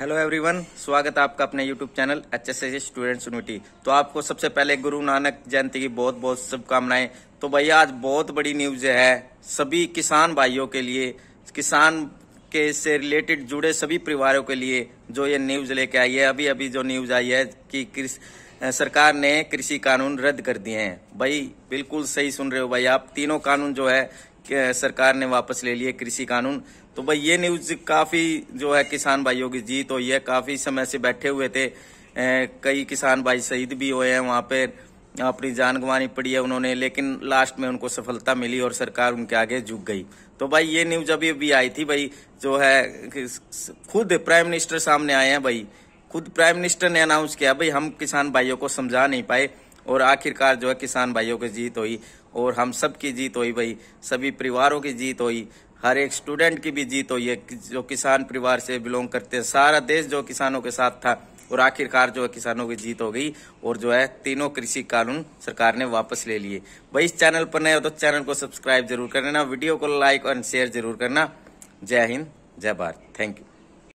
hello everyone स्वागत है आपका अपने YouTube channel H S S student unity तो आपको सबसे पहले गुरु नानक जयंती की बहुत बहुत शुभकामनाएं तो भैया आज बहुत बड़ी न्यूज है सभी किसान भाइयों के लिए किसान के से रिलेटेड जुड़े सभी परिवारों के लिए जो ये न्यूज लेके आई है अभी अभी जो न्यूज आई है कि सरकार ने कृषि कानून रद्द कर दिए हैं भाई बिल्कुल सही सुन रहे हो भाई आप तीनों कानून जो है सरकार ने वापस ले लिए कृषि कानून तो भाई ये न्यूज काफी जो है किसान भाइयों की जीत हुई है काफी समय से बैठे हुए थे कई किसान भाई शहीद भी हुए हैं वहां पे अपनी जान गंवानी पड़ी है उन्होंने लेकिन लास्ट में उनको सफलता मिली और सरकार उनके आगे झुक गई तो भाई ये न्यूज अभी अभी आई थी भाई जो है खुद प्राइम मिनिस्टर सामने आए हैं भाई खुद प्राइम मिनिस्टर ने अनाउंस किया भाई हम किसान भाइयों को समझा नहीं पाए और आखिरकार जो है किसान भाइयों की जीत हुई और हम सब की जीत हुई भाई सभी परिवारों की जीत हुई हर एक स्टूडेंट की भी जीत हुई है जो किसान परिवार से बिलोंग करते हैं सारा देश जो किसानों के साथ था और आखिरकार जो है किसानों की जीत हो गई और जो है तीनों कृषि कानून सरकार ने वापस ले लिए भाई इस चैनल पर नए हो तो चैनल को सब्सक्राइब जरूर कर लेना वीडियो को लाइक और शेयर जरूर करना जय हिंद जय भारत थैंक यू